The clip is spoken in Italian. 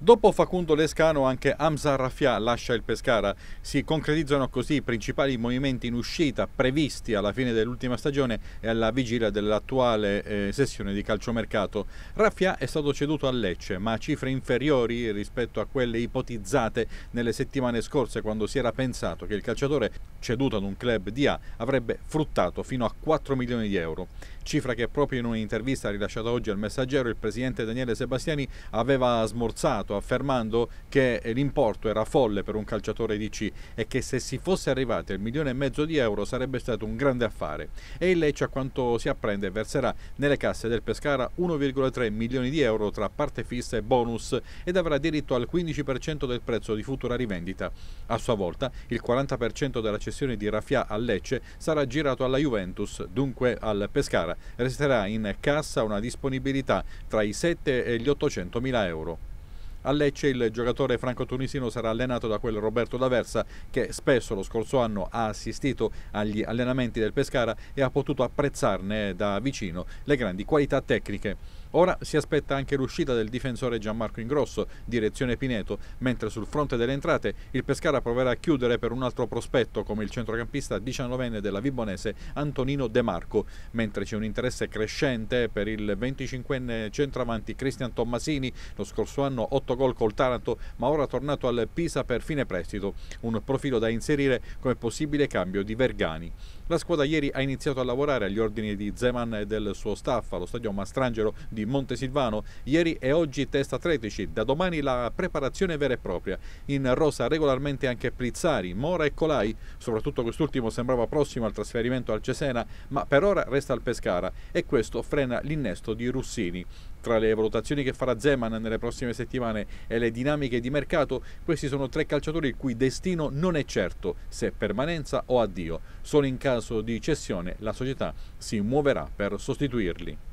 Dopo Facundo Lescano anche Hamza Raffia lascia il Pescara. Si concretizzano così i principali movimenti in uscita previsti alla fine dell'ultima stagione e alla vigilia dell'attuale eh, sessione di calciomercato. Raffia è stato ceduto a Lecce, ma a cifre inferiori rispetto a quelle ipotizzate nelle settimane scorse quando si era pensato che il calciatore ceduto ad un club di A, avrebbe fruttato fino a 4 milioni di euro, cifra che proprio in un'intervista rilasciata oggi al Messaggero il presidente Daniele Sebastiani aveva smorzato affermando che l'importo era folle per un calciatore di C e che se si fosse arrivati al milione e mezzo di euro sarebbe stato un grande affare e il Lecce a quanto si apprende verserà nelle casse del Pescara 1,3 milioni di euro tra parte fissa e bonus ed avrà diritto al 15% del prezzo di futura rivendita. A sua volta il 40% della città cessione di Rafià a Lecce sarà girato alla Juventus, dunque al Pescara. Resterà in cassa una disponibilità tra i 7 e gli 800 mila euro. A Lecce il giocatore franco-tunisino sarà allenato da quel Roberto D'Aversa che spesso lo scorso anno ha assistito agli allenamenti del Pescara e ha potuto apprezzarne da vicino le grandi qualità tecniche. Ora si aspetta anche l'uscita del difensore Gianmarco Ingrosso, direzione Pineto, mentre sul fronte delle entrate il Pescara proverà a chiudere per un altro prospetto come il centrocampista 19enne della Vibonese Antonino De Marco, mentre c'è un interesse crescente per il 25enne centravanti Cristian Tommasini, lo scorso anno 8 gol col Taranto, ma ora tornato al Pisa per fine prestito, un profilo da inserire come possibile cambio di Vergani. La squadra ieri ha iniziato a lavorare agli ordini di Zeman e del suo staff allo stadio Mastrangelo di di Montesilvano. Ieri e oggi testa atletici, da domani la preparazione vera e propria. In rosa regolarmente anche Prizzari, Mora e Colai, soprattutto quest'ultimo sembrava prossimo al trasferimento al Cesena, ma per ora resta al Pescara e questo frena l'innesto di Russini. Tra le valutazioni che farà Zeman nelle prossime settimane e le dinamiche di mercato, questi sono tre calciatori il cui destino non è certo, se permanenza o addio. Solo in caso di cessione la società si muoverà per sostituirli.